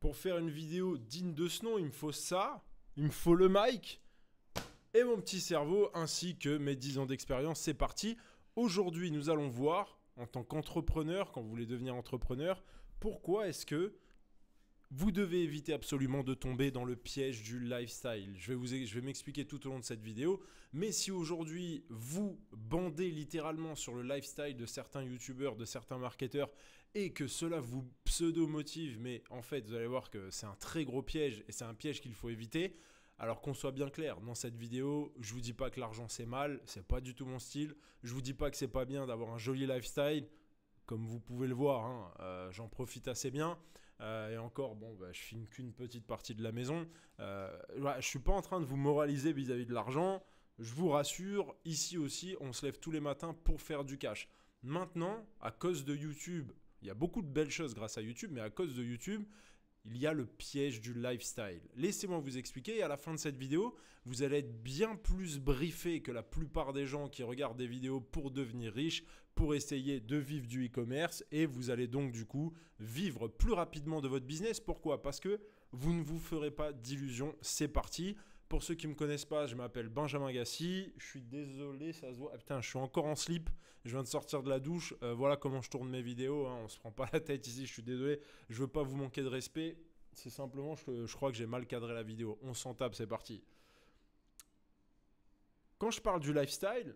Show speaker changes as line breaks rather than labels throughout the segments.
pour faire une vidéo digne de ce nom, il me faut ça, il me faut le mic et mon petit cerveau ainsi que mes 10 ans d'expérience. C'est parti. Aujourd'hui, nous allons voir en tant qu'entrepreneur, quand vous voulez devenir entrepreneur, pourquoi est-ce que vous devez éviter absolument de tomber dans le piège du lifestyle. Je vais, vous, je vais m'expliquer tout au long de cette vidéo. Mais si aujourd'hui vous bandez littéralement sur le lifestyle de certains youtubeurs, de certains marketeurs et que cela vous pseudo-motive, mais en fait, vous allez voir que c'est un très gros piège et c'est un piège qu'il faut éviter. Alors qu'on soit bien clair, dans cette vidéo, je vous dis pas que l'argent c'est mal, c'est pas du tout mon style. Je vous dis pas que c'est pas bien d'avoir un joli lifestyle, comme vous pouvez le voir, hein, euh, j'en profite assez bien. Euh, et encore, bon, bah, je filme qu'une petite partie de la maison. Euh, je suis pas en train de vous moraliser vis à -vis de l'argent. Je vous rassure, ici aussi, on se lève tous les matins pour faire du cash. Maintenant, à cause de YouTube il y a beaucoup de belles choses grâce à YouTube, mais à cause de YouTube, il y a le piège du lifestyle. Laissez-moi vous expliquer, à la fin de cette vidéo, vous allez être bien plus briefé que la plupart des gens qui regardent des vidéos pour devenir riche, pour essayer de vivre du e-commerce, et vous allez donc du coup vivre plus rapidement de votre business. Pourquoi Parce que vous ne vous ferez pas d'illusions, c'est parti. Pour ceux qui ne me connaissent pas, je m'appelle Benjamin Gassi. Je suis désolé, ça se voit. Ah, putain, je suis encore en slip. Je viens de sortir de la douche. Euh, voilà comment je tourne mes vidéos. on hein. On se prend pas la tête ici. Je suis désolé. Je veux pas vous manquer de respect. C'est simplement, je, je crois que j'ai mal cadré la vidéo. On s'en tape, c'est parti. Quand je parle du lifestyle,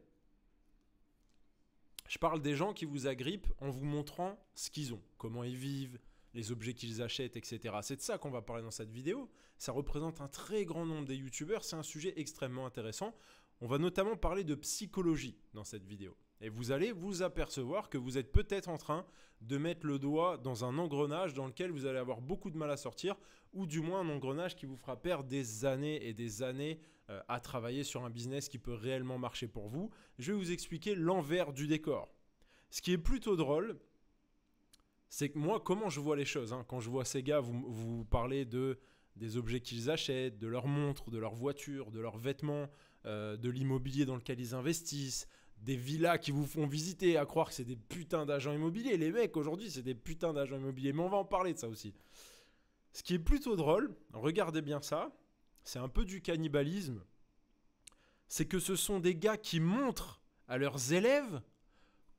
je parle des gens qui vous agrippent en vous montrant ce qu'ils ont, comment ils vivent, les objets qu'ils achètent, etc. C'est de ça qu'on va parler dans cette vidéo. Ça représente un très grand nombre des youtubeurs, c'est un sujet extrêmement intéressant. On va notamment parler de psychologie dans cette vidéo. Et vous allez vous apercevoir que vous êtes peut-être en train de mettre le doigt dans un engrenage dans lequel vous allez avoir beaucoup de mal à sortir, ou du moins un engrenage qui vous fera perdre des années et des années euh, à travailler sur un business qui peut réellement marcher pour vous. Je vais vous expliquer l'envers du décor. Ce qui est plutôt drôle, c'est que moi, comment je vois les choses hein. Quand je vois ces gars, vous, vous parlez de des objets qu'ils achètent, de leurs montres, de leurs voitures, de leurs vêtements, euh, de l'immobilier dans lequel ils investissent, des villas qui vous font visiter, à croire que c'est des putains d'agents immobiliers. Les mecs, aujourd'hui, c'est des putains d'agents immobiliers. Mais on va en parler de ça aussi. Ce qui est plutôt drôle, regardez bien ça, c'est un peu du cannibalisme, c'est que ce sont des gars qui montrent à leurs élèves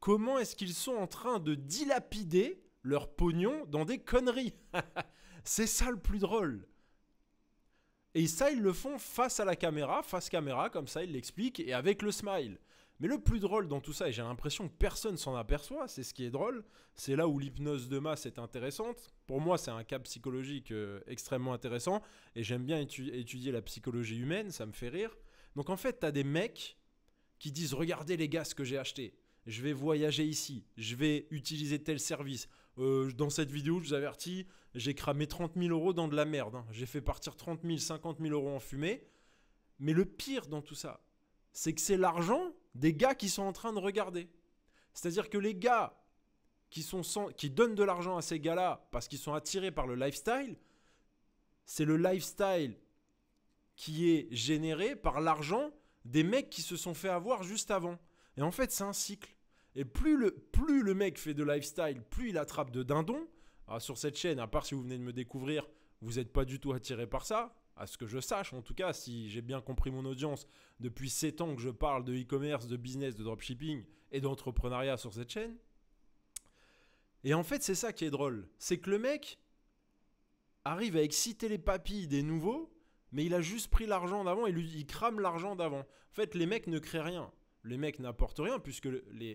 comment est-ce qu'ils sont en train de dilapider leur pognon dans des conneries. c'est ça le plus drôle. Et ça, ils le font face à la caméra, face caméra, comme ça, ils l'expliquent, et avec le smile. Mais le plus drôle dans tout ça, et j'ai l'impression que personne s'en aperçoit, c'est ce qui est drôle, c'est là où l'hypnose de masse est intéressante. Pour moi, c'est un cas psychologique euh, extrêmement intéressant, et j'aime bien étudier la psychologie humaine, ça me fait rire. Donc en fait, tu as des mecs qui disent, regardez les gars que j'ai acheté, je vais voyager ici, je vais utiliser tel service, euh, dans cette vidéo, je vous avertis, j'ai cramé 30 000 euros dans de la merde. Hein. J'ai fait partir 30 000, 50 000 euros en fumée. Mais le pire dans tout ça, c'est que c'est l'argent des gars qui sont en train de regarder. C'est-à-dire que les gars qui, sont qui donnent de l'argent à ces gars-là parce qu'ils sont attirés par le lifestyle, c'est le lifestyle qui est généré par l'argent des mecs qui se sont fait avoir juste avant. Et en fait, c'est un cycle. Et plus le, plus le mec fait de lifestyle, plus il attrape de dindons. Ah, sur cette chaîne, à part si vous venez de me découvrir, vous n'êtes pas du tout attiré par ça. À ce que je sache, en tout cas, si j'ai bien compris mon audience, depuis 7 ans que je parle de e-commerce, de business, de dropshipping et d'entrepreneuriat sur cette chaîne. Et en fait, c'est ça qui est drôle. C'est que le mec arrive à exciter les papilles des nouveaux, mais il a juste pris l'argent d'avant et lui, il crame l'argent d'avant. En fait, les mecs ne créent rien les mecs n'apportent rien puisque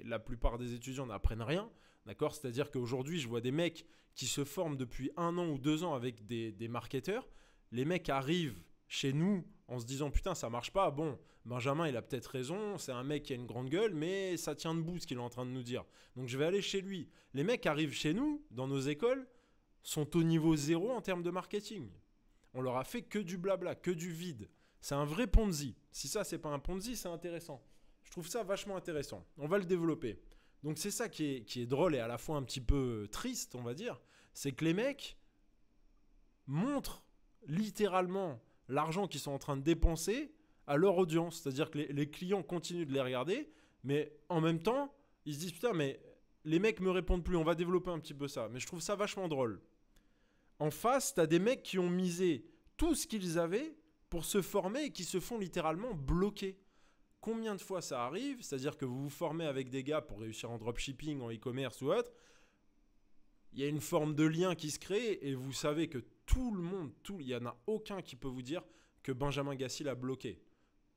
la plupart des étudiants n'apprennent rien. D'accord C'est-à-dire qu'aujourd'hui, je vois des mecs qui se forment depuis un an ou deux ans avec des, marketeurs. Les mecs arrivent chez nous en se disant putain ça marche pas bon Benjamin il a peut-être raison c'est un mec qui a une grande gueule mais ça tient debout ce qu'il est en train de nous dire donc je vais aller chez lui les mecs arrivent chez nous dans nos écoles sont au niveau zéro en termes de marketing on leur a fait que du blabla que du vide c'est un vrai ponzi si ça c'est pas un ponzi c'est intéressant trouve ça vachement intéressant. On va le développer. Donc c'est ça qui est, drôle et à la fois un petit peu euh, triste, on va dire, c'est que les mecs montrent littéralement l'argent qu'ils sont en train de dépenser à leur audience. C'est-à-dire que les, clients continuent de les regarder, mais en même temps, ils se disent putain, mais les mecs me répondent plus, on va développer un petit peu ça. Mais je trouve ça vachement drôle. En face, tu as des mecs qui ont misé tout ce qu'ils avaient pour se former et qui se font littéralement bloquer combien de fois ça arrive, c'est-à-dire que vous vous formez avec des gars pour réussir en dropshipping, en e-commerce ou autre, il y a une forme de lien qui se crée et vous savez que tout le monde, il n'y en a aucun qui peut vous dire que Benjamin Gassil a bloqué.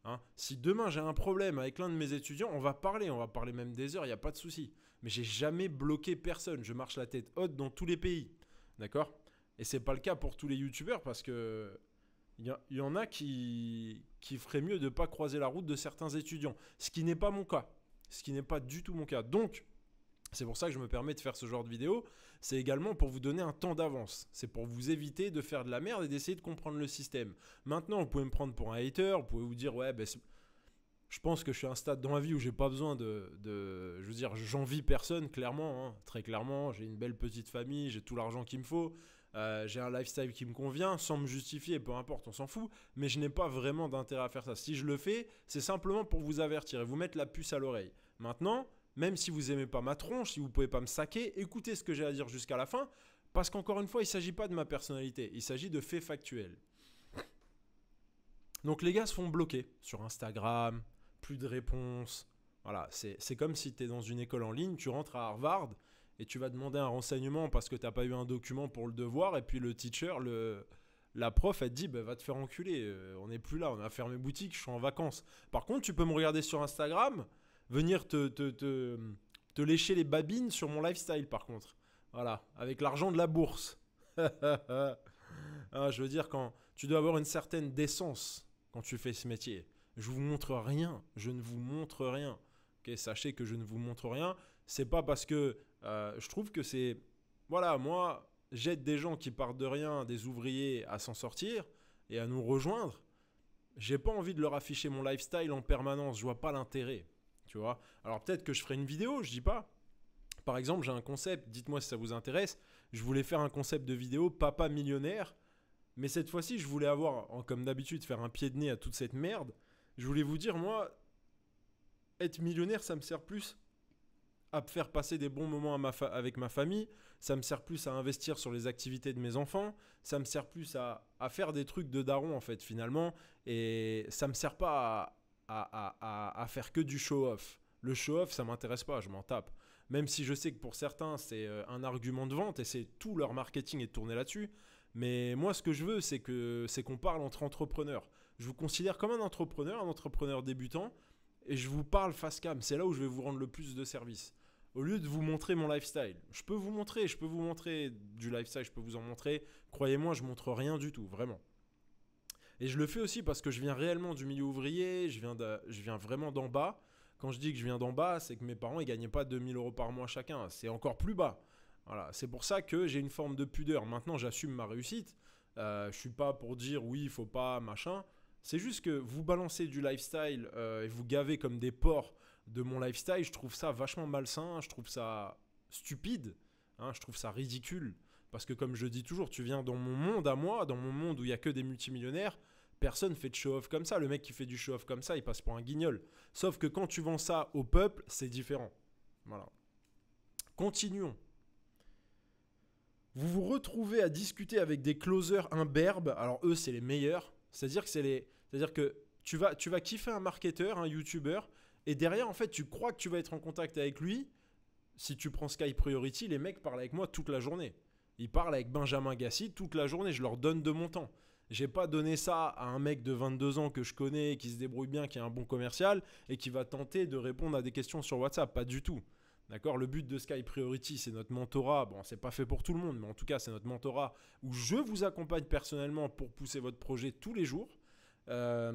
Hein. si demain j'ai un problème avec l'un de mes étudiants, on va parler, on va parler même des heures, il n'y a pas de souci. Mais j'ai jamais bloqué personne, je marche la tête haute dans tous les pays. D'accord Et c'est pas le cas pour tous les youtubeurs parce que il y, en a qui, feraient mieux de ne pas croiser la route de certains étudiants, ce qui n'est pas mon cas, ce qui n'est pas du tout mon cas. Donc, c'est pour ça que je me permets de faire ce genre de vidéo. C'est également pour vous donner un temps d'avance. C'est pour vous éviter de faire de la merde et d'essayer de comprendre le système. Maintenant, vous pouvez me prendre pour un hater, vous pouvez vous dire, ouais, ben, je pense que je suis à un stade dans ma vie où j'ai pas besoin de, Je veux dire, j'envie personne, clairement. Hein. très clairement, j'ai une belle petite famille, j'ai tout l'argent qu'il me faut. Euh, j'ai un lifestyle qui me convient, sans me justifier, peu importe, on s'en fout, mais je n'ai pas vraiment d'intérêt à faire ça. Si je le fais, c'est simplement pour vous avertir et vous mettre la puce à l'oreille. Maintenant, même si vous aimez pas ma tronche, si vous pouvez pas me saquer, écoutez ce que j'ai à dire jusqu'à la fin, parce qu'encore une fois, il ne s'agit pas de ma personnalité, il s'agit de faits factuels. Donc les gars se font bloquer sur Instagram, plus de réponses. Voilà, c'est comme si tu es dans une école en ligne, tu rentres à Harvard, et tu vas demander un renseignement parce que tu n'as pas eu un document pour le devoir et puis le teacher, le, la prof, elle te dit bah, va te faire enculer, euh, on n'est plus là, on a fermé boutique, je suis en vacances. Par contre, tu peux me regarder sur Instagram, venir te, te, lécher les babines sur mon lifestyle par contre. Voilà, avec l'argent de la bourse. ah, je veux dire, quand tu dois avoir une certaine décence quand tu fais ce métier. Je vous montre rien, je ne vous montre rien. sachez que je ne vous montre rien. C'est pas parce que euh, je trouve que c'est. Voilà, moi, j'aide des gens qui partent de rien, des ouvriers, à s'en sortir et à nous rejoindre. J'ai pas envie de leur afficher mon lifestyle en permanence, je vois pas l'intérêt. Tu vois Alors peut-être que je ferai une vidéo, je dis pas. Par exemple, j'ai un concept, dites-moi si ça vous intéresse. Je voulais faire un concept de vidéo Papa millionnaire, mais cette fois-ci, je voulais avoir, comme d'habitude, faire un pied de nez à toute cette merde. Je voulais vous dire, moi, être millionnaire, ça me sert plus à faire passer des bons moments avec ma famille, ça me sert plus à investir sur les activités de mes enfants, ça me sert plus à, faire des trucs de daron en fait finalement, et ça me sert pas à, faire que du show-off. Le show-off, ça m'intéresse pas, je m'en tape. Même si je sais que pour certains, c'est euh, un argument de vente et c'est tout leur marketing est tourné là-dessus. Mais moi, ce que je veux, c'est que c'est qu'on parle entre entrepreneurs. Je vous considère comme un entrepreneur, un entrepreneur débutant, et je vous parle face cam. C'est là où je vais vous rendre le plus de service au lieu de vous montrer mon lifestyle, je peux vous montrer, je peux vous montrer du lifestyle, je peux vous en montrer. Croyez-moi, je montre rien du tout, vraiment. Et je le fais aussi parce que je viens réellement du milieu ouvrier, je viens, je viens vraiment d'en bas. Quand je dis que je viens d'en bas, c'est que mes parents, ils gagnaient pas 2000 euros par mois chacun. C'est encore plus bas. Voilà, c'est pour ça que j'ai une forme de pudeur. Maintenant, j'assume ma réussite. Euh, je suis pas pour dire oui, il faut pas, machin. C'est juste que vous balancez du lifestyle euh, et vous gavez comme des porcs de mon lifestyle, je trouve ça vachement malsain, je trouve ça stupide, hein, je trouve ça ridicule. Parce que comme je dis toujours, tu viens dans mon monde à moi, dans mon monde où il n'y a que des multimillionnaires, personne fait de show-off comme ça. Le mec qui fait du show-off comme ça, il passe pour un guignol. Sauf que quand tu vends ça au peuple, c'est différent. Voilà. Continuons. Vous vous retrouvez à discuter avec des closers imberbes. Alors eux, c'est les meilleurs. C'est-à-dire que c'est les... C'est-à-dire que tu vas, tu vas kiffer un marketeur, un youtubeur, et derrière, en fait, tu crois que tu vas être en contact avec lui. Si tu prends Sky Priority, les mecs parlent avec moi toute la journée. Ils parlent avec Benjamin Gassi toute la journée. Je leur donne de mon temps. J'ai pas donné ça à un mec de 22 ans que je connais, qui se débrouille bien, qui a un bon commercial et qui va tenter de répondre à des questions sur WhatsApp. Pas du tout. D'accord Le but de Sky Priority, c'est notre mentorat. Bon, c'est pas fait pour tout le monde, mais en tout cas, c'est notre mentorat où je vous accompagne personnellement pour pousser votre projet tous les jours. Euh,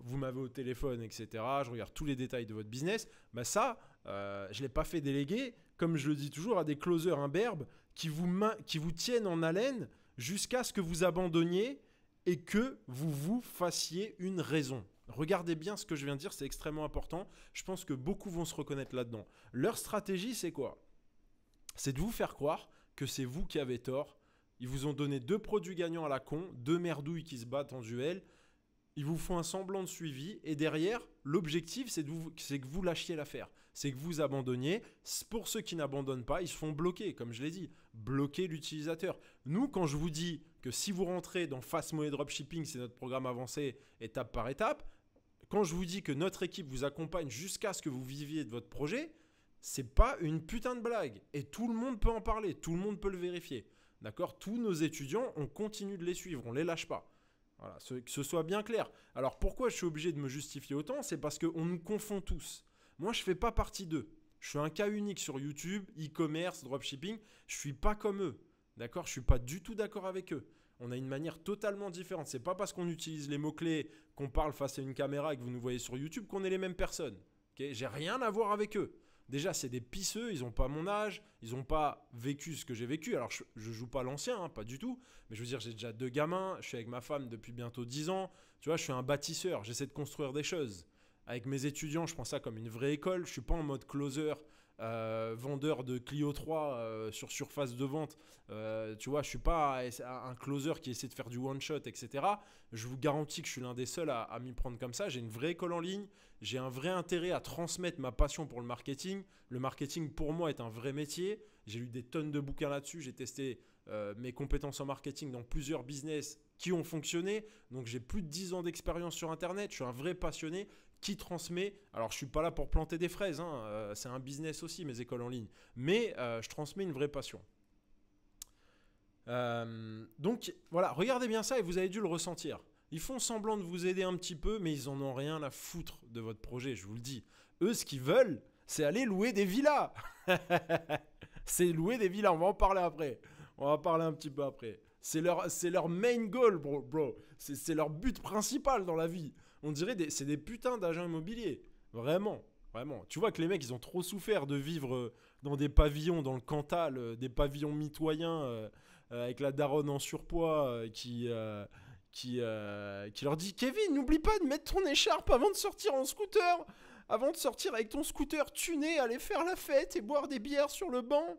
vous m'avez au téléphone, etc. Je regarde tous les détails de votre business. Bah ça, euh, je ne l'ai pas fait déléguer, comme je le dis toujours, à des closeurs imberbes qui vous, qui vous tiennent en haleine jusqu'à ce que vous abandonniez et que vous vous fassiez une raison. Regardez bien ce que je viens de dire, c'est extrêmement important. Je pense que beaucoup vont se reconnaître là-dedans. Leur stratégie, c'est quoi C'est de vous faire croire que c'est vous qui avez tort. Ils vous ont donné deux produits gagnants à la con, deux merdouilles qui se battent en duel ils vous font un semblant de suivi, et derrière, l'objectif, c'est que vous lâchiez l'affaire, c'est que vous abandonniez. Pour ceux qui n'abandonnent pas, ils se font bloquer, comme je l'ai dit, bloquer l'utilisateur. Nous, quand je vous dis que si vous rentrez dans Fast Money Dropshipping, c'est notre programme avancé étape par étape, quand je vous dis que notre équipe vous accompagne jusqu'à ce que vous viviez de votre projet, c'est pas une putain de blague. Et tout le monde peut en parler, tout le monde peut le vérifier. D'accord Tous nos étudiants, on continue de les suivre, on les lâche pas. Voilà, que ce soit bien clair. Alors pourquoi je suis obligé de me justifier autant C'est parce qu'on nous confond tous. Moi, je ne fais pas partie d'eux. Je suis un cas unique sur YouTube, e-commerce, dropshipping. Je ne suis pas comme eux. D'accord Je suis pas du tout d'accord avec eux. On a une manière totalement différente. Ce n'est pas parce qu'on utilise les mots-clés, qu'on parle face à une caméra et que vous nous voyez sur YouTube qu'on est les mêmes personnes. Okay J'ai rien à voir avec eux. Déjà, c'est des pisseux, ils n'ont pas mon âge, ils n'ont pas vécu ce que j'ai vécu. Alors, je, ne joue pas l'ancien, hein, pas du tout. Mais je veux dire, j'ai déjà deux gamins, je suis avec ma femme depuis bientôt 10 ans. Tu vois, je suis un bâtisseur, j'essaie de construire des choses. Avec mes étudiants, je prends ça comme une vraie école. Je suis pas en mode closer euh, vendeur de Clio 3 euh, sur surface de vente, euh, tu vois, je suis pas un closer qui essaie de faire du one shot, etc. Je vous garantis que je suis l'un des seuls à, à m'y prendre comme ça. J'ai une vraie école en ligne, j'ai un vrai intérêt à transmettre ma passion pour le marketing. Le marketing pour moi est un vrai métier. J'ai lu des tonnes de bouquins là-dessus, j'ai testé mes compétences en marketing dans plusieurs business qui ont fonctionné. Donc j'ai plus de 10 ans d'expérience sur Internet, je suis un vrai passionné qui transmet. Alors, je suis pas là pour planter des fraises, hein, euh, c'est un business aussi, mes écoles en ligne. Mais euh, je transmets une vraie passion. Euh, donc, voilà, regardez bien ça et vous avez dû le ressentir. Ils font semblant de vous aider un petit peu, mais ils en ont rien à foutre de votre projet, je vous le dis. Eux, ce qu'ils veulent, c'est aller louer des villas. c'est louer des villas, on va en parler après. On va en parler un petit peu après. C'est leur, leur main goal, bro. bro. C'est leur but principal dans la vie on dirait des, c'est des putains d'agents immobiliers. Vraiment. Vraiment. Tu vois que les mecs, ils ont trop souffert de vivre euh, dans des pavillons, dans le Cantal, euh, des pavillons mitoyens, euh, avec la daronne en surpoids qui, qui, qui leur dit Kevin, n'oublie pas de mettre ton écharpe avant de sortir en scooter Avant de sortir avec ton scooter tuné, aller faire la fête et boire des bières sur le banc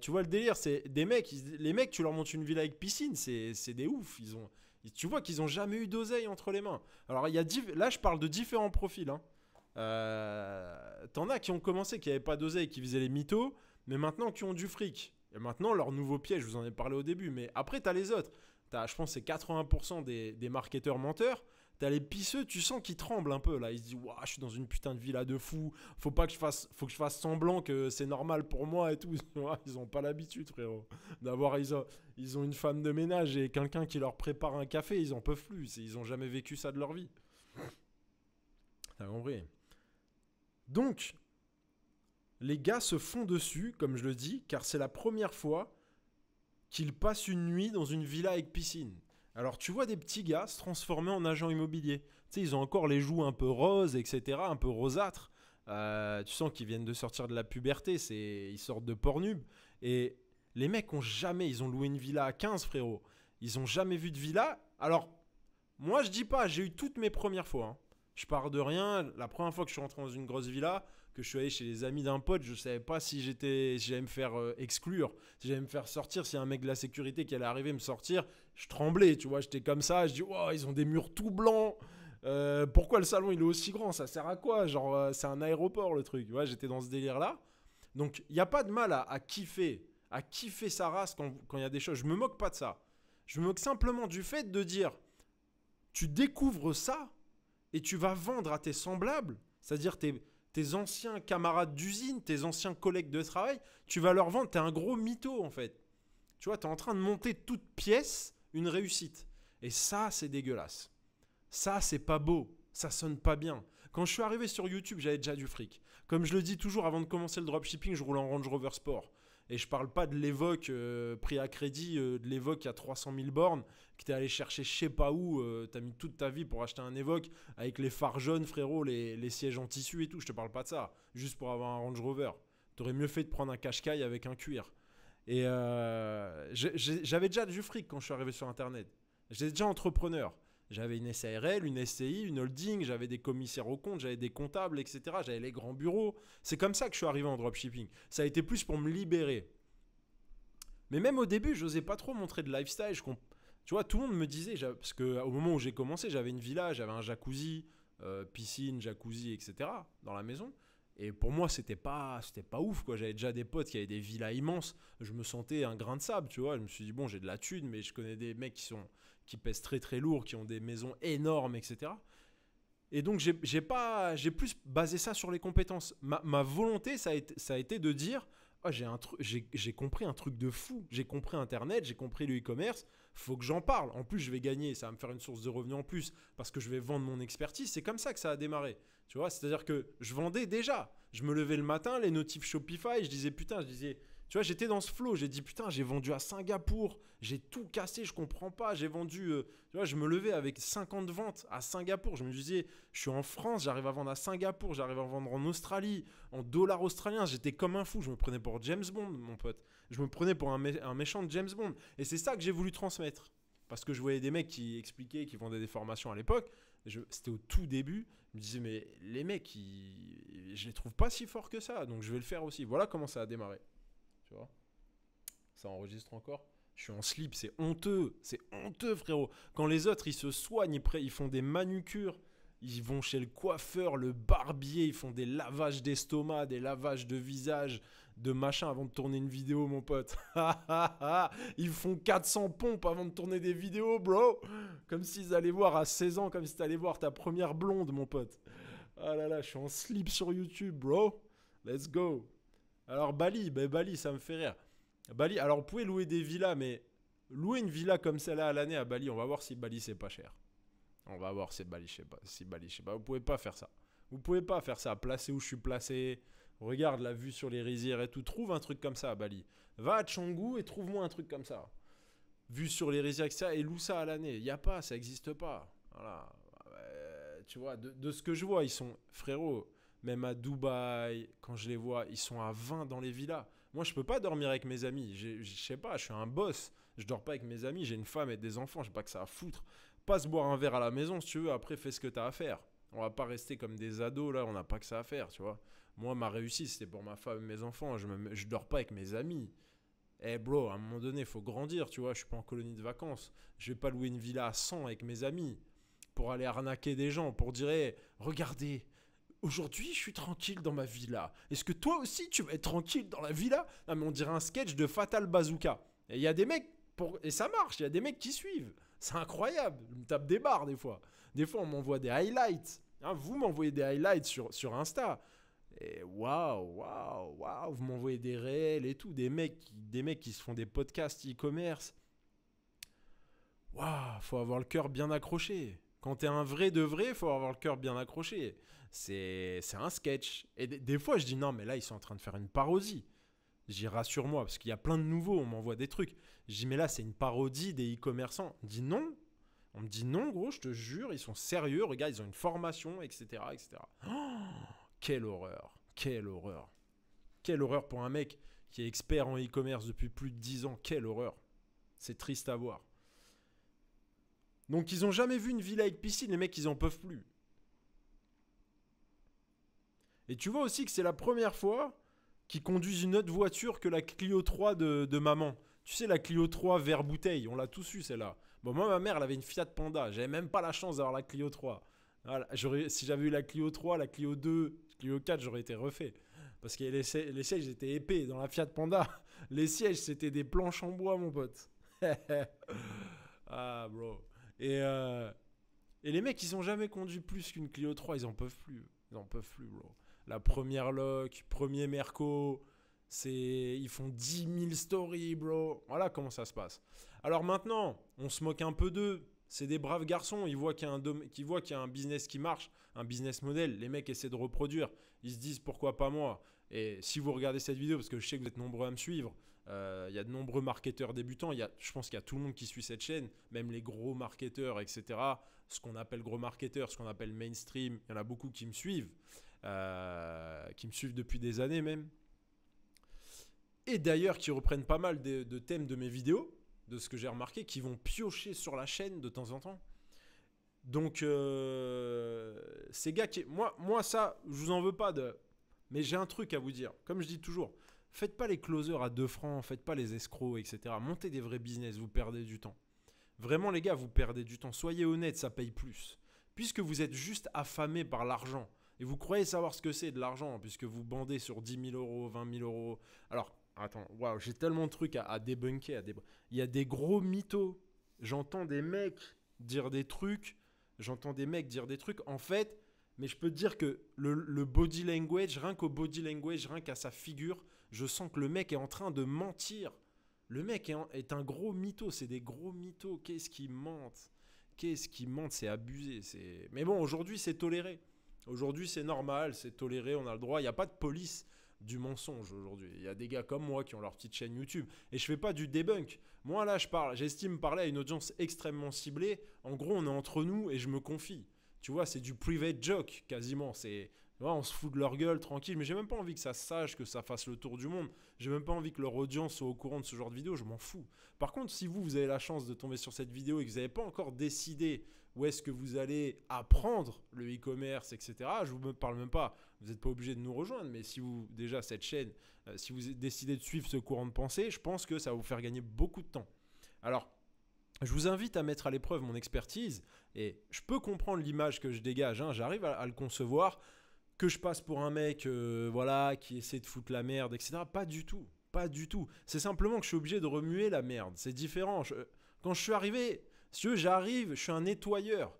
Tu vois le délire, c'est des mecs, les mecs, tu leur montes une villa avec piscine, c'est, c'est des oufs. Ils ont, tu vois qu'ils n'ont jamais eu d'oseille entre les mains. Alors, il y a là, je parle de différents profils. Hein. Euh, t'en as qui ont commencé, qui n'avaient pas d'oseille, qui visaient les mythos, mais maintenant qui ont du fric. Et maintenant, leur nouveau piège, je vous en ai parlé au début, mais après, t'as les autres. je pense c'est 80% des marketeurs menteurs T'as les pisseux, tu sens qu'ils tremblent un peu là. Ils se disent Waouh, je suis dans une putain de villa de fou. Faut pas que je fasse, faut que je fasse semblant que c'est normal pour moi et tout. ils ont pas l'habitude, frérot, d'avoir ils ont, ils ont une femme de ménage et quelqu'un qui leur prépare un café. Ils en peuvent plus. Ils ont jamais vécu ça de leur vie. T'as compris Donc, les gars se font dessus, comme je le dis, car c'est la première fois qu'ils passent une nuit dans une villa avec piscine. Alors tu vois des petits gars se transformer en agents immobiliers. Tu sais, ils ont encore les joues un peu roses, etc., un peu rosâtres. Euh, tu sens qu'ils viennent de sortir de la puberté, c'est ils sortent de Pornhub. Et les mecs ont jamais, ils ont loué une villa à 15, frérot. Ils ont jamais vu de villa. Alors, moi je dis pas, j'ai eu toutes mes premières fois. Hein. Je pars de rien. La première fois que je suis rentré dans une grosse villa, que je suis allé chez les amis d'un pote, je ne savais pas si j'étais, j'allais me faire euh, exclure, si j'allais me faire sortir, si un mec de la sécurité qui allait arriver me sortir, je tremblais, tu vois, j'étais comme ça, je dis, wow, ils ont des murs tout blancs. Euh, pourquoi le salon il est aussi grand Ça sert à quoi Genre, euh, c'est un aéroport le truc, tu vois, j'étais dans ce délire là. Donc, il n'y a pas de mal à, à, kiffer, à kiffer sa race quand il y a des choses. Je me moque pas de ça. Je me moque simplement du fait de dire, tu découvres ça et tu vas vendre à tes semblables, c'est-à-dire tes, anciens camarades d'usine, tes anciens collègues de travail, tu vas leur vendre, es un gros mytho en fait. Tu vois, tu es en train de monter toute pièce une réussite. Et ça, c'est dégueulasse. Ça, c'est pas beau. Ça sonne pas bien. Quand je suis arrivé sur YouTube, j'avais déjà du fric. Comme je le dis toujours avant de commencer le dropshipping, je roule en Range Rover Sport. Et je parle pas de l'évoque prêt euh, pris à crédit, euh, de l'Evoque à 300 000 bornes, que t'es allé chercher je sais pas où, tu euh, t'as mis toute ta vie pour acheter un évoque avec les phares jaunes, frérot, les, sièges en tissu et tout. Je te parle pas de ça, juste pour avoir un Range Rover. T'aurais mieux fait de prendre un cache-caille avec un cuir. Et euh, j'avais déjà du fric quand je suis arrivé sur Internet. J'étais déjà entrepreneur. J'avais une SARL, une SCI, une holding, j'avais des commissaires aux comptes, j'avais des comptables, etc. J'avais les grands bureaux. C'est comme ça que je suis arrivé en dropshipping. Ça a été plus pour me libérer. Mais même au début, je n'osais pas trop montrer de lifestyle. tu vois, tout le monde me disait, parce qu'au moment où j'ai commencé, j'avais une villa, j'avais un jacuzzi, euh, piscine, jacuzzi, etc. dans la maison. Et pour moi, c'était pas, c'était pas ouf, quoi. J'avais déjà des potes qui avaient des villas immenses. Je me sentais un grain de sable, tu vois. Je me suis dit, bon, j'ai de la thune, mais je connais des mecs qui sont, qui pèsent très très lourd, qui ont des maisons énormes, etc. Et donc, j'ai, pas, j'ai plus basé ça sur les compétences. Ma, volonté, ça a été de dire, ah, j'ai, un truc compris un truc de fou, j'ai compris Internet, j'ai compris le e-commerce, faut que j'en parle. En plus, je vais gagner, ça va me faire une source de revenus en plus parce que je vais vendre mon expertise. C'est comme ça que ça a démarré. Tu vois, c'est-à-dire que je vendais déjà. Je me levais le matin, les notifs Shopify, je disais putain, je disais tu vois, j'étais dans ce flow, j'ai dit putain, j'ai vendu à Singapour, j'ai tout cassé, je comprends pas, j'ai vendu, euh, tu vois, je me levais avec 50 ventes à Singapour, je me disais, je suis en France, j'arrive à vendre à Singapour, j'arrive à vendre en Australie, en dollars australiens, j'étais comme un fou, je me prenais pour James Bond, mon pote, je me prenais pour un, méchant de James Bond, et c'est ça que j'ai voulu transmettre. Parce que je voyais des mecs qui expliquaient, qui vendaient des formations à l'époque, c'était au tout début, je me disais, mais les mecs, je les trouve pas si forts que ça, donc je vais le faire aussi. Voilà comment ça a démarré. Ça enregistre encore. Je suis en slip, c'est honteux, c'est honteux, frérot. Quand les autres, ils se soignent, ils, font des manucures, ils vont chez le coiffeur, le barbier, ils font des lavages d'estomac, des lavages de visage, de machin avant de tourner une vidéo, mon pote. ils font 400 pompes avant de tourner des vidéos, bro. Comme s'ils allaient voir à 16 ans, comme si allaient voir ta première blonde, mon pote. Ah là là, je suis en slip sur YouTube, bro. Let's go. Alors Bali, ben, Bali, ça me fait rire. Bali, alors vous pouvez louer des villas, mais louer une villa comme celle-là à l'année à Bali, on va voir si Bali c'est pas cher. On va voir si Bali, je pas, si Bali, sais pas. Vous pouvez pas faire ça. Vous pouvez pas faire ça. Placer où je suis placé. Regarde la vue sur les rizières et tout. Trouve un truc comme ça à Bali. Va à Canggu et trouve-moi un truc comme ça. Vue sur les rizières, ça Et loue ça à l'année. Il y a pas, ça existe pas. tu vois, de, de ce que je vois, ils sont frérot même à Dubaï, quand je les vois, ils sont à 20 dans les villas. Moi, je peux pas dormir avec mes amis. Je sais pas, je suis un boss. Je dors pas avec mes amis, j'ai une femme et des enfants, j'ai pas que ça à foutre. Passe boire un verre à la maison si tu veux, après fais ce que as à faire. On va pas rester comme des ados là, on n'a pas que ça à faire, tu vois. Moi, ma réussite, c'était pour ma femme et mes enfants. Je, me, dors pas avec mes amis. Eh hey bro, à un moment donné, faut grandir, tu vois. Je suis pas en colonie de vacances. Je vais pas louer une villa à 100 avec mes amis pour aller arnaquer des gens, pour dire eh, regardez, Aujourd'hui, je suis tranquille dans ma villa. Est-ce que toi aussi, tu vas être tranquille dans la villa Non, on dirait un sketch de Fatal Bazooka. Et il y a des mecs, pour... et ça marche, il y a des mecs qui suivent. C'est incroyable. Je me tape des barres des fois. Des fois, on m'envoie des highlights. Hein, vous m'envoyez des highlights sur, sur Insta. Et waouh, waouh, waouh, vous m'envoyez des réels et tout. Des mecs, qui, des mecs qui se font des podcasts e-commerce. Waouh, faut avoir le cœur bien accroché. Quand t'es un vrai de vrai, faut avoir le cœur bien accroché c'est un sketch. Et des, fois, je dis non, mais là, ils sont en train de faire une parodie. J'y rassure-moi, parce qu'il y a plein de nouveaux, on m'envoie des trucs. J'y dis mais là, c'est une parodie des e-commerçants. On dit non. On me dit non, gros, je te jure, ils sont sérieux, regarde, ils ont une formation, etc. etc. Oh, quelle horreur, quelle horreur. Quelle horreur pour un mec qui est expert en e-commerce depuis plus de 10 ans, quelle horreur. C'est triste à voir. Donc ils ont jamais vu une villa avec piscine, les mecs ils en peuvent plus. Et tu vois aussi que c'est la première fois qu'ils conduisent une autre voiture que la Clio 3 de, maman. Tu sais, la Clio 3 vert bouteille, on l'a tous eu celle-là. Bon, moi, ma mère, elle avait une Fiat Panda. J'avais même pas la chance d'avoir la Clio 3. si j'avais eu la Clio 3, la Clio 2, Clio 4, j'aurais été refait. Parce que les, sièges étaient épais. Dans la Fiat Panda, les sièges, c'était des planches en bois, mon pote. ah, bro. Euh, et, les mecs, ils ont jamais conduit plus qu'une Clio 3. Ils en peuvent plus. Ils en peuvent plus, bro la première Locke, premier Merco. C'est, ils font 10 000 stories, bro. Voilà comment ça se passe. Alors maintenant, on se moque un peu d'eux. C'est des braves garçons. Ils voient qu'il y, a voient qu'il y a un business qui marche, un business model. Les mecs essaient de reproduire. Ils se disent pourquoi pas moi. Et si vous regardez cette vidéo, parce que je sais que vous êtes nombreux à me suivre, euh, il y a de nombreux marketeurs débutants. Y a, je pense qu'il y a tout le monde qui suit cette chaîne, même les gros marketeurs, etc. Ce qu'on appelle gros marketeurs, ce qu'on appelle mainstream. Il y en a beaucoup qui me suivent, euh, qui me suivent depuis des années même. Et d'ailleurs, qui reprennent pas mal de, thèmes de mes vidéos, de ce que j'ai remarqué, qui vont piocher sur la chaîne de temps en temps. Donc, euh, ces gars qui. Moi, moi, ça, je vous en veux pas de. Mais j'ai un truc à vous dire. Comme je dis toujours, Faites pas les closeurs à 2 francs, faites pas les escrocs, etc. Montez des vrais business, vous perdez du temps. Vraiment, les gars, vous perdez du temps. Soyez honnêtes, ça paye plus. Puisque vous êtes juste affamé par l'argent, et vous croyez savoir ce que c'est de l'argent, puisque vous bandez sur 10 000 euros, 20 000 euros. Alors, attends, waouh, j'ai tellement de trucs à, débunker. À Il y a des gros mythos. J'entends des mecs dire des trucs. J'entends des mecs dire des trucs. En fait, mais je peux te dire que le, le body language, rien qu'au body language, rien qu'à sa figure, je sens que le mec est en train de mentir. Le mec est, un gros mytho, c'est des gros mythos. Qu'est-ce qui ment Qu'est-ce qui ment C'est abusé. C'est... Mais bon, aujourd'hui, c'est toléré. Aujourd'hui, c'est normal, c'est toléré, on a le droit. Il n'y a pas de police du mensonge aujourd'hui. Il y a des gars comme moi qui ont leur petite chaîne YouTube. Et je fais pas du debunk. Moi, là, je parle, j'estime parler à une audience extrêmement ciblée. En gros, on est entre nous et je me confie. Tu vois, c'est du private joke quasiment. C'est on se fout de leur gueule, tranquille. Mais j'ai même pas envie que ça sache, que ça fasse le tour du monde. J'ai même pas envie que leur audience soit au courant de ce genre de vidéo. Je m'en fous. Par contre, si vous, vous avez la chance de tomber sur cette vidéo et que vous n'avez pas encore décidé où est-ce que vous allez apprendre le e-commerce, etc., je vous parle même pas. Vous n'êtes pas obligé de nous rejoindre. Mais si vous, déjà, cette chaîne, euh, si vous décidez de suivre ce courant de pensée, je pense que ça va vous faire gagner beaucoup de temps. Alors, je vous invite à mettre à l'épreuve mon expertise et je peux comprendre l'image que je dégage, hein. j'arrive à, à, le concevoir que je passe pour un mec euh, voilà, qui essaie de foutre la merde, etc. Pas du tout. Pas du tout. C'est simplement que je suis obligé de remuer la merde. C'est différent. quand je suis arrivé, si j'arrive, je suis un nettoyeur.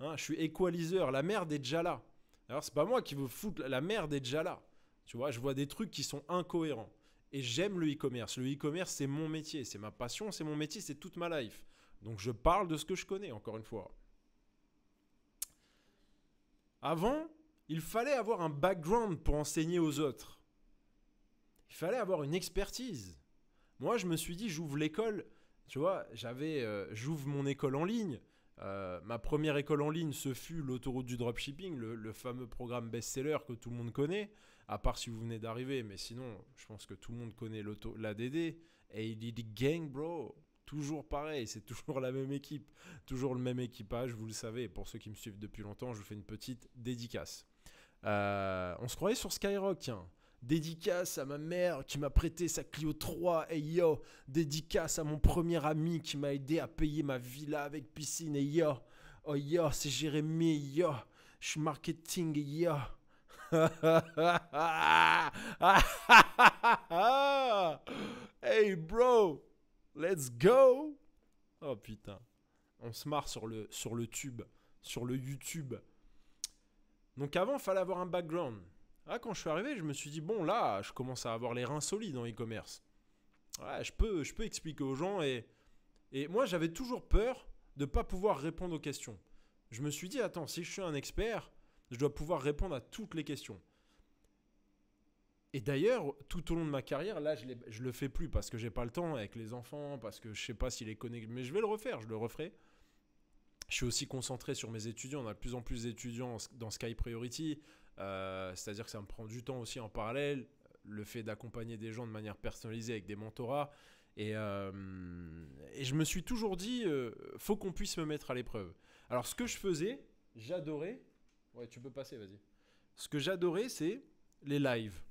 Hein, je suis équaliseur. La merde est déjà là. Alors, c'est pas moi qui veux foutre. La merde est déjà là. Tu vois, je vois des trucs qui sont incohérents. Et j'aime le e-commerce. Le e-commerce, c'est mon métier. C'est ma passion, c'est mon métier, c'est toute ma life. Donc, je parle de ce que je connais, encore une fois. Avant, il fallait avoir un background pour enseigner aux autres. Il fallait avoir une expertise. Moi, je me suis dit, j'ouvre l'école. Tu vois, j'avais, euh, j'ouvre mon école en ligne. Euh, ma première école en ligne, ce fut l'autoroute du dropshipping, le, le fameux programme best-seller que tout le monde connaît, à part si vous venez d'arriver, mais sinon, je pense que tout le monde connaît l'ADD. Et il dit gang, bro. Toujours pareil, c'est toujours la même équipe, toujours le même équipage, vous le savez. Pour ceux qui me suivent depuis longtemps, je vous fais une petite dédicace. Euh, on se croyait sur Skyrock. Dédicace à ma mère qui m'a prêté sa Clio 3, hey yo. Dédicace à mon premier ami qui m'a aidé à payer ma villa avec piscine, yo. Oh yo, c'est Jérémy, yo. Je suis marketing, hey yo. hey bro, let's go. Oh putain, on se marre sur le, sur le tube, sur le YouTube. Donc avant, il fallait avoir un background. Ah, quand je suis arrivé, je me suis dit, bon, là, je commence à avoir les reins solides en e-commerce. Ouais, je peux, je peux expliquer aux gens. Et, et moi, j'avais toujours peur de ne pas pouvoir répondre aux questions. Je me suis dit, attends, si je suis un expert, je dois pouvoir répondre à toutes les questions. Et d'ailleurs, tout au long de ma carrière, là, je ne le fais plus parce que j'ai pas le temps avec les enfants, parce que je sais pas s'il est connecté. Mais je vais le refaire, je le referai je suis aussi concentré sur mes étudiants. On a de plus en plus d'étudiants dans Sky Priority. Euh, c'est-à-dire que ça me prend du temps aussi en parallèle. Le fait d'accompagner des gens de manière personnalisée avec des mentorats. Et, euh, je me suis toujours dit, euh, faut qu'on puisse me mettre à l'épreuve. Alors, ce que je faisais, j'adorais. Ouais, tu peux passer, vas-y. Ce que j'adorais, c'est les lives.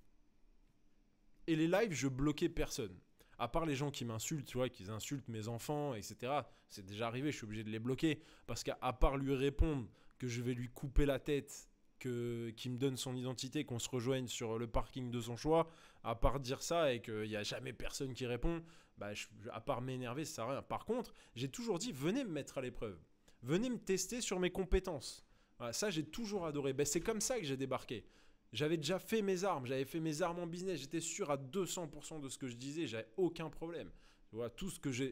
Et les lives, je bloquais personne à part les gens qui m'insultent, tu vois, qui insultent mes enfants, etc., c'est déjà arrivé, je suis obligé de les bloquer. Parce qu'à part lui répondre que je vais lui couper la tête, que qu'il me donne son identité, qu'on se rejoigne sur le parking de son choix, à part dire ça et qu'il n'y a jamais personne qui répond, bah, à part m'énerver, ça sert à rien. Par contre, j'ai toujours dit, venez me mettre à l'épreuve. Venez me tester sur mes compétences. ça, j'ai toujours adoré. Ben, c'est comme ça que j'ai débarqué. J'avais déjà fait mes armes, j'avais fait mes armes en business, j'étais sûr à 200% de ce que je disais, j'avais aucun problème. tout ce que j'ai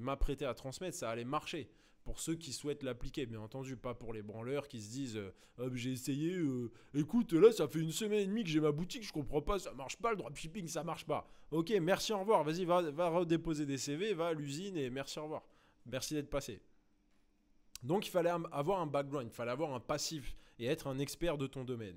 m'apprêté à transmettre, ça allait marcher. Pour ceux qui souhaitent l'appliquer, bien entendu, pas pour les branleurs qui se disent euh, j'ai essayé, euh, écoute, là, ça fait une semaine et demie que j'ai ma boutique, je comprends pas, ça marche pas, le dropshipping, ça marche pas. Ok, merci, au revoir, vas-y, va, va redéposer des CV, va à l'usine et merci, au revoir. Merci d'être passé. Donc, il fallait avoir un background, il fallait avoir un passif et être un expert de ton domaine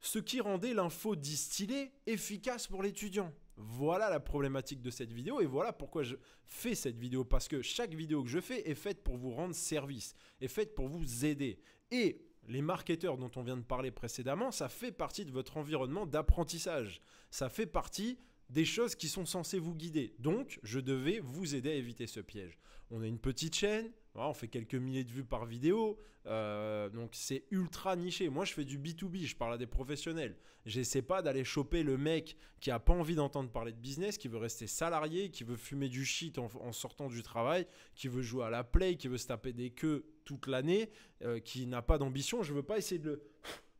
ce qui rendait l'info distillée efficace pour l'étudiant. Voilà la problématique de cette vidéo et voilà pourquoi je fais cette vidéo parce que chaque vidéo que je fais est faite pour vous rendre service, est faite pour vous aider. Et les marketeurs dont on vient de parler précédemment, ça fait partie de votre environnement d'apprentissage. Ça fait partie des choses qui sont censées vous guider. Donc, je devais vous aider à éviter ce piège. On a une petite chaîne, on fait quelques milliers de vues par vidéo, euh, donc c'est ultra niché. Moi, je fais du B2B, je parle à des professionnels. J'essaie pas d'aller choper le mec qui a pas envie d'entendre parler de business, qui veut rester salarié, qui veut fumer du shit en, sortant du travail, qui veut jouer à la play, qui veut se taper des queues toute l'année, euh, qui n'a pas d'ambition. Je ne veux pas essayer de le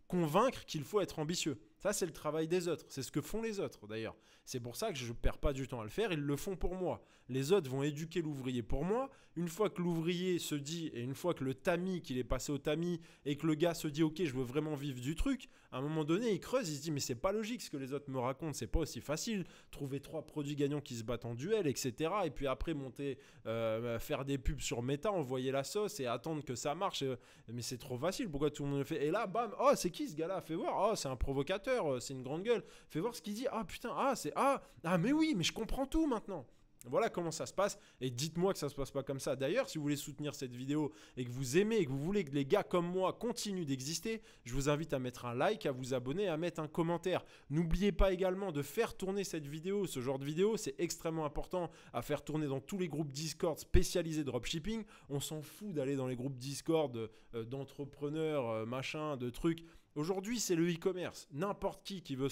convaincre qu'il faut être ambitieux. Ça, c'est le travail des autres. C'est ce que font les autres, d'ailleurs. C'est pour ça que je ne perds pas du temps à le faire. Ils le font pour moi. Les autres vont éduquer l'ouvrier pour moi. Une fois que l'ouvrier se dit, et une fois que le tamis, qu'il est passé au tamis, et que le gars se dit, OK, je veux vraiment vivre du truc, à un moment donné, il creuse, il se dit mais c'est pas logique ce que les autres me racontent, c'est pas aussi facile. Trouver trois produits gagnants qui se battent en duel, etc. Et puis après monter, euh, faire des pubs sur Meta, envoyer la sauce et attendre que ça marche. Euh, mais c'est trop facile. Pourquoi tout le monde le fait Et là, bam, oh c'est qui ce gars-là Fais voir. Oh c'est un provocateur, euh, c'est une grande gueule. Fais voir ce qu'il dit. Ah putain, ah c'est ah ah mais oui, mais je comprends tout maintenant. Voilà comment ça se passe et dites-moi que ça se passe pas comme ça. D'ailleurs, si vous voulez soutenir cette vidéo et que vous aimez et que vous voulez que les gars comme moi continuent d'exister, je vous invite à mettre un like, à vous abonner, à mettre un commentaire. N'oubliez pas également de faire tourner cette vidéo, ce genre de vidéo, c'est extrêmement important à faire tourner dans tous les groupes Discord spécialisés dropshipping. On s'en fout d'aller dans les groupes Discord euh, d'entrepreneurs, euh, machin, de trucs. Aujourd'hui, c'est le e-commerce. N'importe qui qui veut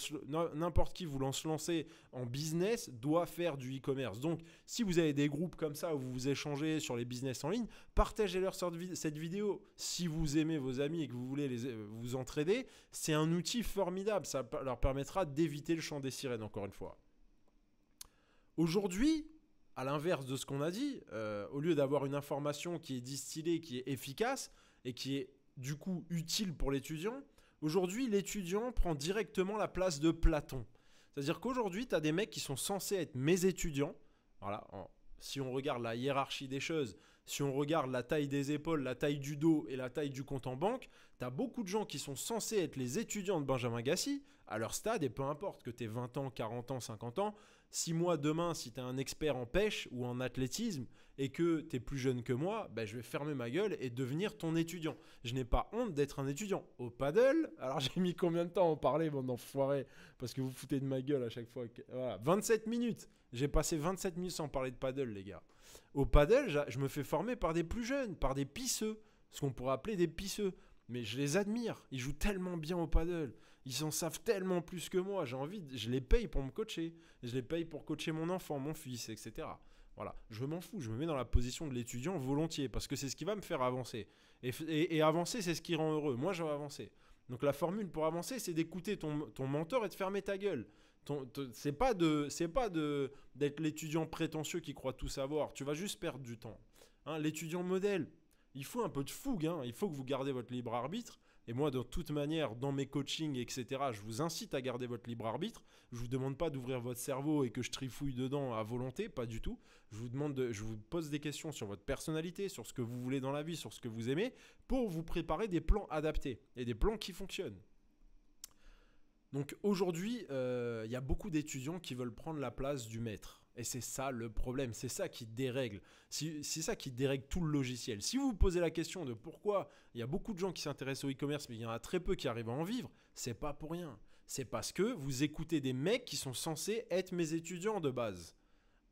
n'importe qui voulant se lancer en business doit faire du e-commerce. Donc, si vous avez des groupes comme ça où vous vous échangez sur les business en ligne, partagez-leur cette vidéo. Si vous aimez vos amis et que vous voulez euh, vous entraider, c'est un outil formidable. Ça leur permettra d'éviter le champ des sirènes, encore une fois. Aujourd'hui, à l'inverse de ce qu'on a dit, euh, au lieu d'avoir une information qui est distillée, qui est efficace et qui est du coup utile pour l'étudiant, Aujourd'hui, l'étudiant prend directement la place de Platon. C'est-à-dire qu'aujourd'hui, tu as des mecs qui sont censés être mes étudiants. Voilà, si on regarde la hiérarchie des choses, si on regarde la taille des épaules, la taille du dos et la taille du compte en banque, tu as beaucoup de gens qui sont censés être les étudiants de Benjamin Gassi, à leur stade, et peu importe que tu aies 20 ans, 40 ans, 50 ans, si moi demain, si tu es un expert en pêche ou en athlétisme et que tu es plus jeune que moi, bah, je vais fermer ma gueule et devenir ton étudiant. Je n'ai pas honte d'être un étudiant. Au paddle, alors j'ai mis combien de temps à en parler, pendant enfoiré Parce que vous foutez de ma gueule à chaque fois. 27 minutes. J'ai passé 27 minutes sans parler de paddle, les gars. Au paddle, je me fais former par des plus jeunes, par des pisseux. Ce qu'on pourrait appeler des pisseux mais je les admire. Ils jouent tellement bien au paddle. Ils en savent tellement plus que moi. J'ai envie, je les paye pour me coacher. Je les paye pour coacher mon enfant, mon fils, etc. Voilà, je m'en fous, je me mets dans la position de l'étudiant volontiers, parce que c'est ce qui va me faire avancer. Et, avancer, c'est ce qui rend heureux. Moi, je veux avancer. Donc la formule pour avancer, c'est d'écouter ton, ton, mentor et de fermer ta gueule. C'est pas de, c'est pas de d'être l'étudiant prétentieux qui croit tout savoir. Tu vas juste perdre du temps. Hein, l'étudiant modèle, il faut un peu de fougue, hein. il faut que vous gardez votre libre arbitre. Et moi, de toute manière, dans mes coachings, etc., je vous incite à garder votre libre arbitre. Je vous demande pas d'ouvrir votre cerveau et que je trifouille dedans à volonté, pas du tout. Je vous demande, je vous pose des questions sur votre personnalité, sur ce que vous voulez dans la vie, sur ce que vous aimez, pour vous préparer des plans adaptés et des plans qui fonctionnent. Donc aujourd'hui, euh, il y a beaucoup d'étudiants qui veulent prendre la place du maître. Et c'est ça le problème, c'est ça qui dérègle, c'est ça qui dérègle tout le logiciel. Si vous vous posez la question de pourquoi il y a beaucoup de gens qui s'intéressent au e-commerce mais il y en a très peu qui arrivent à en vivre, c'est pas pour rien. C'est parce que vous écoutez des mecs qui sont censés être mes étudiants de base.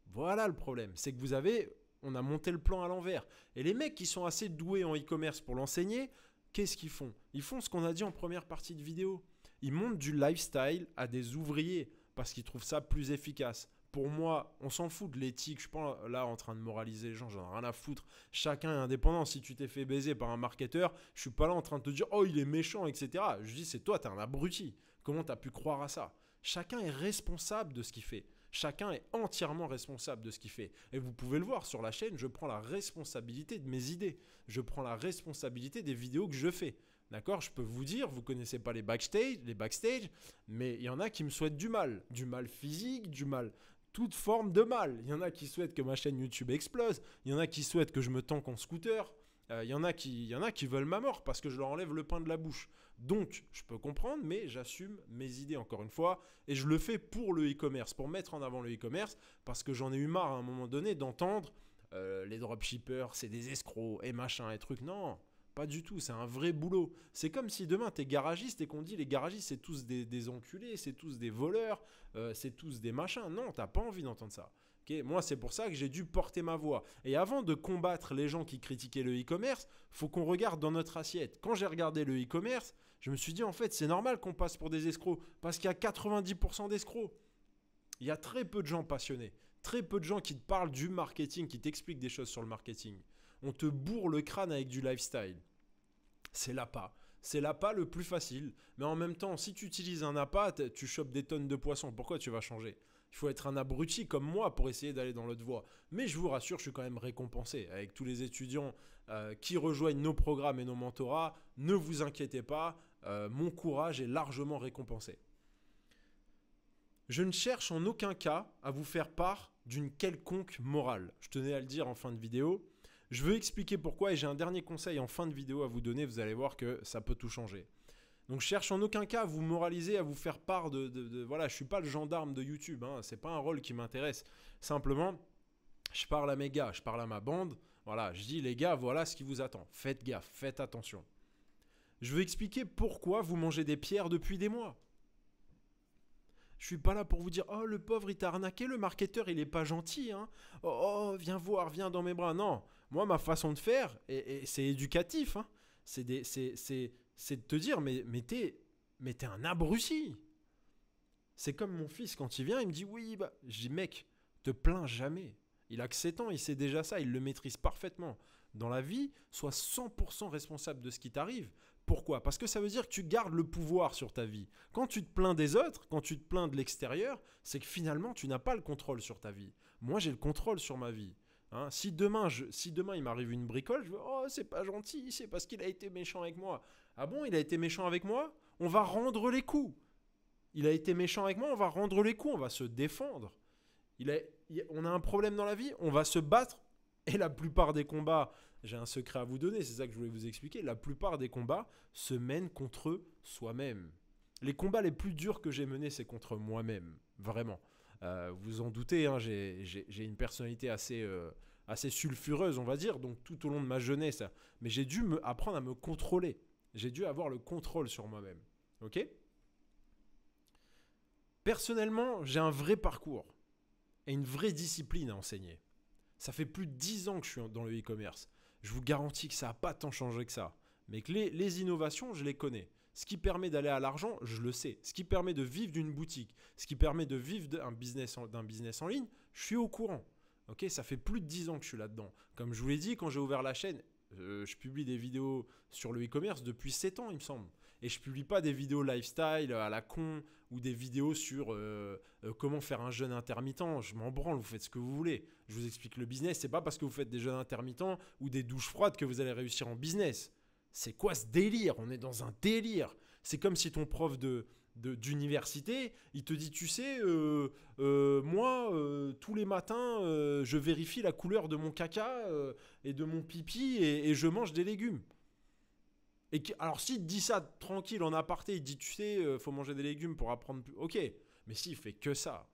Voilà le problème, c'est que vous avez on a monté le plan à l'envers. Et les mecs qui sont assez doués en e-commerce pour l'enseigner, qu'est-ce qu'ils font Ils font ce qu'on a dit en première partie de vidéo. Ils montent du lifestyle à des ouvriers parce qu'ils trouvent ça plus efficace. Pour moi, on s'en fout de l'éthique. Je ne suis pas là en train de moraliser les gens, j'en ai rien à foutre. Chacun est indépendant. Si tu t'es fait baiser par un marketeur, je ne suis pas là en train de te dire oh, il est méchant, etc. Je dis c'est toi, tu es un abruti. Comment tu as pu croire à ça Chacun est responsable de ce qu'il fait. Chacun est entièrement responsable de ce qu'il fait. Et vous pouvez le voir sur la chaîne, je prends la responsabilité de mes idées. Je prends la responsabilité des vidéos que je fais. D'accord Je peux vous dire, vous connaissez pas les backstage, les backstage, mais il y en a qui me souhaitent du mal. Du mal physique, du mal toute forme de mal. Il y en a qui souhaitent que ma chaîne YouTube explose, il y en a qui souhaitent que je me tanque en scooter, euh, il, y en a qui, y en a qui veulent ma mort parce que je leur enlève le pain de la bouche. Donc, je peux comprendre, mais j'assume mes idées encore une fois, et je le fais pour le e-commerce, pour mettre en avant le e-commerce, parce que j'en ai eu marre à un moment donné d'entendre euh, les dropshippers, c'est des escrocs, et machin, et trucs. Non, pas du tout, c'est un vrai boulot. C'est comme si demain tu es garagiste et qu'on dit les garagistes c'est tous des, enculés, c'est tous des voleurs, euh, c'est tous des machins. Non, t'as pas envie d'entendre ça. Moi c'est pour ça que j'ai dû porter ma voix. Et avant de combattre les gens qui critiquaient le e-commerce, faut qu'on regarde dans notre assiette. Quand j'ai regardé le e-commerce, je me suis dit en fait c'est normal qu'on passe pour des escrocs parce qu'il y a 90% d'escrocs. Il y a très peu de gens passionnés, très peu de gens qui te parlent du marketing, qui t'expliquent des choses sur le marketing on te bourre le crâne avec du lifestyle. C'est l'appât. C'est l'appât le plus facile. Mais en même temps, si tu utilises un appât, tu chopes des tonnes de poissons. Pourquoi tu vas changer Il faut être un abruti comme moi pour essayer d'aller dans l'autre voie. Mais je vous rassure, je suis quand même récompensé. Avec tous les étudiants euh, qui rejoignent nos programmes et nos mentorats, ne vous inquiétez pas, euh, mon courage est largement récompensé. Je ne cherche en aucun cas à vous faire part d'une quelconque morale. Je tenais à le dire en fin de vidéo. Je veux expliquer pourquoi et j'ai un dernier conseil en fin de vidéo à vous donner, vous allez voir que ça peut tout changer. Donc je cherche en aucun cas à vous moraliser, à vous faire part de... voilà, je suis pas le gendarme de YouTube, hein, c'est pas un rôle qui m'intéresse. Simplement, je parle à mes gars, je parle à ma bande, voilà, je dis les gars, voilà ce qui vous attend. Faites gaffe, faites attention. Je veux expliquer pourquoi vous mangez des pierres depuis des mois. Je suis pas là pour vous dire oh le pauvre il t'a arnaqué, le marketeur il est pas gentil, hein. Oh, oh viens voir, viens dans mes bras. Non, moi ma façon de faire et, c'est éducatif, hein. c'est de te dire mais mais t'es un abruti. C'est comme mon fils quand il vient il me dit oui bah je mec te plains jamais. Il a que 7 ans, il sait déjà ça, il le maîtrise parfaitement. Dans la vie, sois 100% responsable de ce qui t'arrive. Pourquoi Parce que ça veut dire que tu gardes le pouvoir sur ta vie. Quand tu te plains des autres, quand tu te plains de l'extérieur, c'est que finalement tu n'as pas le contrôle sur ta vie. Moi j'ai le contrôle sur ma vie. Hein, si demain, si demain il m'arrive une bricole, je veux, oh c'est pas gentil, c'est parce qu'il a été méchant avec moi. Ah bon, il a été méchant avec moi On va rendre les coups. Il a été méchant avec moi, on va rendre les coups, on va se défendre. Il on a un problème dans la vie, on va se battre. Et la plupart des combats j'ai un secret à vous donner, c'est ça que je voulais vous expliquer. La plupart des combats se mènent contre soi-même. Les combats les plus durs que j'ai menés, c'est contre moi-même, vraiment. Euh, vous en doutez, hein, j'ai une personnalité assez, euh, assez sulfureuse, on va dire, donc tout au long de ma jeunesse. Mais j'ai dû me apprendre à me contrôler. J'ai dû avoir le contrôle sur moi-même. Ok Personnellement, j'ai un vrai parcours et une vraie discipline à enseigner. Ça fait plus de 10 ans que je suis dans le e-commerce je vous garantis que ça n'a pas tant changé que ça. Mais que les, innovations, je les connais. Ce qui permet d'aller à l'argent, je le sais. Ce qui permet de vivre d'une boutique, ce qui permet de vivre d'un business, en, business en ligne, je suis au courant. Ok, ça fait plus de 10 ans que je suis là-dedans. Comme je vous l'ai dit, quand j'ai ouvert la chaîne, euh, je publie des vidéos sur le e-commerce depuis 7 ans, il me semble et je publie pas des vidéos lifestyle à la con ou des vidéos sur euh, euh, comment faire un jeûne intermittent. Je m'en branle, vous faites ce que vous voulez. Je vous explique le business. C'est pas parce que vous faites des jeûnes intermittents ou des douches froides que vous allez réussir en business. C'est quoi ce délire On est dans un délire. C'est comme si ton prof de d'université, il te dit, tu sais, euh, moi, tous les matins, je vérifie la couleur de mon caca et de mon pipi et je mange des légumes. Et alors s'il dit ça tranquille en aparté, il dit tu sais, euh, faut manger des légumes pour apprendre plus. Ok, mais s'il fait que ça,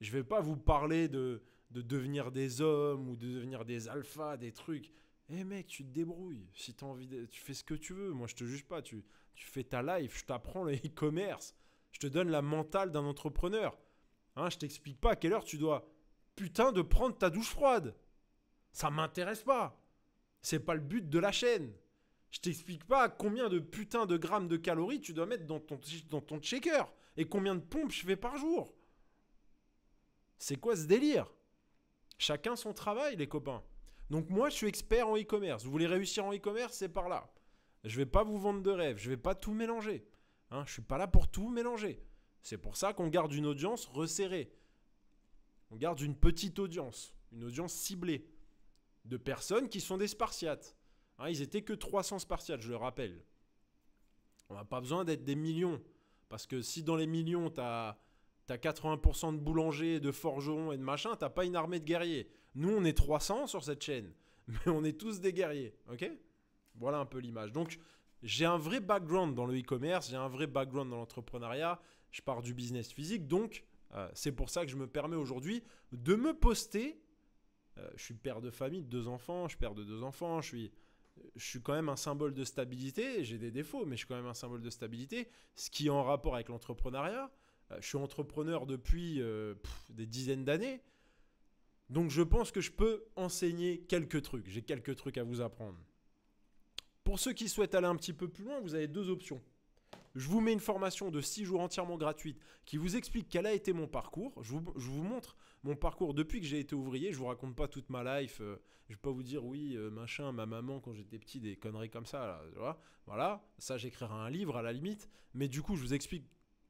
je vais pas vous parler de, devenir des hommes ou de devenir des alphas, des trucs. Eh mec, tu te débrouilles. Si as envie, tu fais ce que tu veux. Moi, je te juge pas. Tu, fais ta life. Je t'apprends le e-commerce. Je te donne la mentale d'un entrepreneur. Hein, je t'explique pas à quelle heure tu dois putain de prendre ta douche froide. Ça m'intéresse pas. C'est pas le but de la chaîne. Je t'explique pas combien de putain de grammes de calories tu dois mettre dans ton, dans ton checker et combien de pompes je fais par jour. C'est quoi ce délire Chacun son travail, les copains. Donc moi, je suis expert en e-commerce. Vous voulez réussir en e-commerce, c'est par là. Je vais pas vous vendre de rêve, je vais pas tout mélanger. Hein, je ne suis pas là pour tout mélanger. C'est pour ça qu'on garde une audience resserrée. On garde une petite audience, une audience ciblée de personnes qui sont des Spartiates. Hein, ils étaient que 300 Spartiates, je le rappelle. On n'a pas besoin d'être des millions. Parce que si dans les millions, tu as, as, 80% de boulangers, de forgerons et de machin, t'as pas une armée de guerriers. Nous, on est 300 sur cette chaîne. Mais on est tous des guerriers. OK Voilà un peu l'image. Donc, j'ai un vrai background dans le e-commerce, j'ai un vrai background dans l'entrepreneuriat. Je pars du business physique. Donc, euh, c'est pour ça que je me permets aujourd'hui de me poster. Euh, je suis père de famille de deux enfants, je suis père de deux enfants, je suis je suis quand même un symbole de stabilité. J'ai des défauts, mais je suis quand même un symbole de stabilité. Ce qui est en rapport avec l'entrepreneuriat. Euh, je suis entrepreneur depuis euh, des dizaines d'années. Donc je pense que je peux enseigner quelques trucs. J'ai quelques trucs à vous apprendre. Pour ceux qui souhaitent aller un petit peu plus loin, vous avez deux options je vous mets une formation de 6 jours entièrement gratuite qui vous explique quel a été mon parcours. Je vous, montre mon parcours depuis que j'ai été ouvrier. Je vous raconte pas toute ma life. Euh, je vais pas vous dire oui, euh, machin, ma maman quand j'étais petit, des conneries comme ça. voilà, ça j'écrirai un livre à la limite. Mais du coup, je vous explique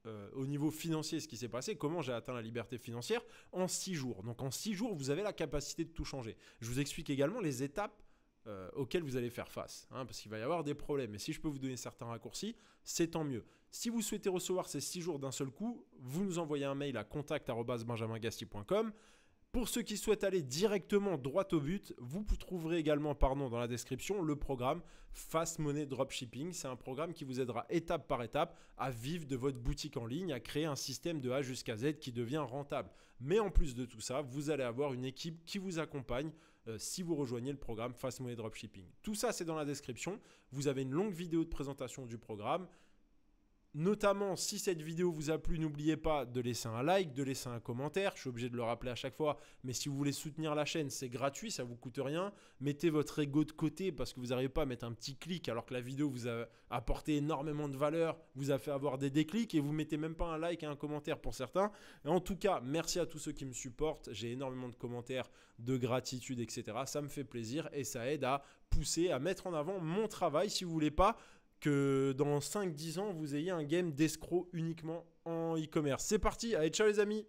euh, au niveau financier ce qui s'est passé, comment j'ai atteint la liberté financière en 6 jours. Donc en 6 jours, vous avez la capacité de tout changer. Je vous explique également les étapes auquel euh, auxquels vous allez faire face, hein, parce qu'il va y avoir des problèmes. Et si je peux vous donner certains raccourcis, c'est tant mieux. Si vous souhaitez recevoir ces six jours d'un seul coup, vous nous envoyez un mail à contact.benjamingasti.com. Pour ceux qui souhaitent aller directement droit au but, vous trouverez également pardon, dans la description le programme Fast Money Dropshipping. C'est un programme qui vous aidera étape par étape à vivre de votre boutique en ligne, à créer un système de A jusqu'à Z qui devient rentable. Mais en plus de tout ça, vous allez avoir une équipe qui vous accompagne euh, si vous rejoignez le programme Fast Money Dropshipping. Tout ça, c'est dans la description. Vous avez une longue vidéo de présentation du programme. Notamment, si cette vidéo vous a plu, n'oubliez pas de laisser un like, de laisser un commentaire. Je suis obligé de le rappeler à chaque fois, mais si vous voulez soutenir la chaîne, c'est gratuit, ça vous coûte rien. Mettez votre ego de côté parce que vous n'arrivez pas à mettre un petit clic alors que la vidéo vous a apporté énormément de valeur, vous a fait avoir des déclics et vous mettez même pas un like et un commentaire pour certains. en tout cas, merci à tous ceux qui me supportent. J'ai énormément de commentaires, de gratitude, etc. Ça me fait plaisir et ça aide à pousser, à mettre en avant mon travail. Si vous voulez pas que dans 5-10 ans, vous ayez un game d'escroc uniquement en e-commerce. C'est parti, allez ciao les amis